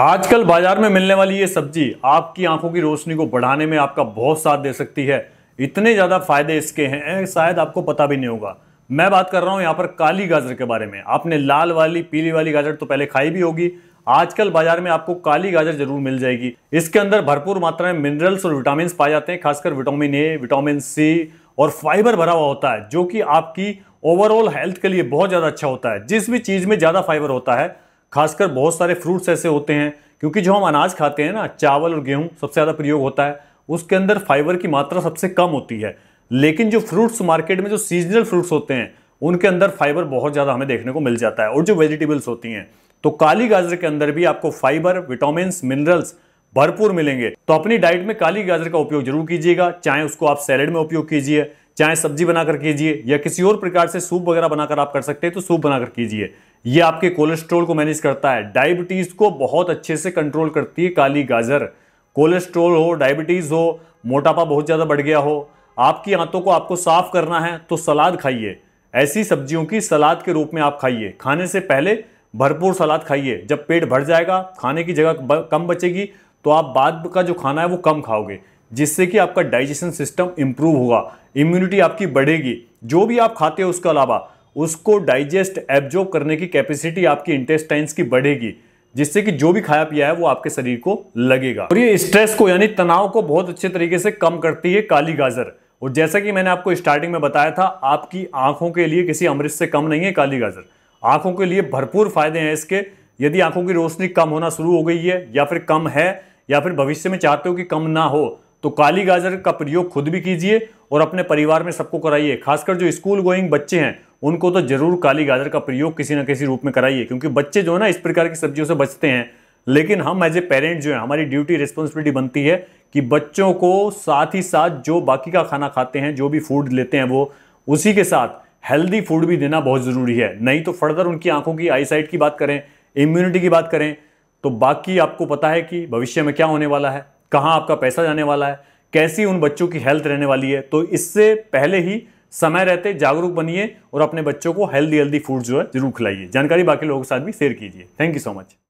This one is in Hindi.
आजकल बाजार में मिलने वाली ये सब्जी आपकी आंखों की रोशनी को बढ़ाने में आपका बहुत साथ दे सकती है इतने ज़्यादा फायदे इसके हैं शायद आपको पता भी नहीं होगा मैं बात कर रहा हूँ यहाँ पर काली गाजर के बारे में आपने लाल वाली पीली वाली गाजर तो पहले खाई भी होगी आजकल बाजार में आपको काली गाजर जरूर मिल जाएगी इसके अंदर भरपूर मात्रा में मिनरल्स और विटामिन पाए जाते हैं खासकर विटामिन ए विटामिन सी और फाइबर भरा हुआ होता है जो कि आपकी ओवरऑल हेल्थ के लिए बहुत ज़्यादा अच्छा होता है जिस भी चीज़ में ज़्यादा फाइबर होता है खासकर बहुत सारे फ्रूट्स ऐसे होते हैं क्योंकि जो हम अनाज खाते हैं ना चावल और गेहूँ सबसे ज़्यादा प्रयोग होता है उसके अंदर फाइबर की मात्रा सबसे कम होती है लेकिन जो फ्रूट्स मार्केट में जो सीजनल फ्रूट्स होते हैं उनके अंदर फाइबर बहुत ज़्यादा हमें देखने को मिल जाता है और जो वेजिटेबल्स होती हैं तो काली गाजर के अंदर भी आपको फाइबर विटामिन मिनरल्स भरपूर मिलेंगे तो अपनी डाइट में काली गाजर का उपयोग जरूर कीजिएगा चाहे उसको आप सैलड में उपयोग कीजिए चाहे सब्जी बनाकर कीजिए या किसी और प्रकार से सूप वगैरह बनाकर आप कर सकते हैं तो सूप बनाकर कीजिए ये आपके कोलेस्ट्रोल को मैनेज करता है डायबिटीज़ को बहुत अच्छे से कंट्रोल करती है काली गाजर कोलेस्ट्रोल हो डायबिटीज़ हो मोटापा बहुत ज़्यादा बढ़ गया हो आपकी आंतों को आपको साफ करना है तो सलाद खाइए ऐसी सब्जियों की सलाद के रूप में आप खाइए खाने से पहले भरपूर सलाद खाइए जब पेट भर जाएगा खाने की जगह कम बचेगी तो आप बाद का जो खाना है वो कम खाओगे जिससे कि आपका डाइजेशन सिस्टम इम्प्रूव होगा इम्यूनिटी आपकी बढ़ेगी जो भी आप खाते हो उसके अलावा उसको डाइजेस्ट एब्जॉर्ब करने की कैपेसिटी आपकी इंटेस्टाइंस की बढ़ेगी जिससे कि जो भी खाया पिया है वो आपके शरीर को लगेगा और ये स्ट्रेस को यानी तनाव को बहुत अच्छे तरीके से कम करती है काली गाजर और जैसा कि मैंने आपको स्टार्टिंग में बताया था आपकी आंखों के लिए किसी अमृत से कम नहीं है काली गाजर आंखों के लिए भरपूर फायदे हैं इसके यदि आंखों की रोशनी कम होना शुरू हो गई है या फिर कम है या फिर भविष्य में चाहते हो कि कम ना हो तो काली गाजर का प्रयोग खुद भी कीजिए और अपने परिवार में सबको कराइए खासकर जो स्कूल गोइंग बच्चे हैं उनको तो जरूर काली गाजर का प्रयोग किसी ना किसी रूप में कराइए क्योंकि बच्चे जो है ना इस प्रकार की सब्जियों से बचते हैं लेकिन हम एज ए पेरेंट जो है हमारी ड्यूटी रिस्पॉन्सिबिलिटी बनती है कि बच्चों को साथ ही साथ जो बाकी का खाना खाते हैं जो भी फूड लेते हैं वो उसी के साथ हेल्दी फूड भी देना बहुत ज़रूरी है नहीं तो फर्दर उनकी आंखों की आईसाइट की बात करें इम्यूनिटी की बात करें तो बाकी आपको पता है कि भविष्य में क्या होने वाला है कहाँ आपका पैसा जाने वाला है कैसी उन बच्चों की हेल्थ रहने वाली है तो इससे पहले ही समय रहते जागरूक बनिए और अपने बच्चों को हेल्दी हेल्दी फूड जो है जरूर खिलाइए जानकारी बाकी लोगों के साथ भी शेयर कीजिए थैंक यू सो मच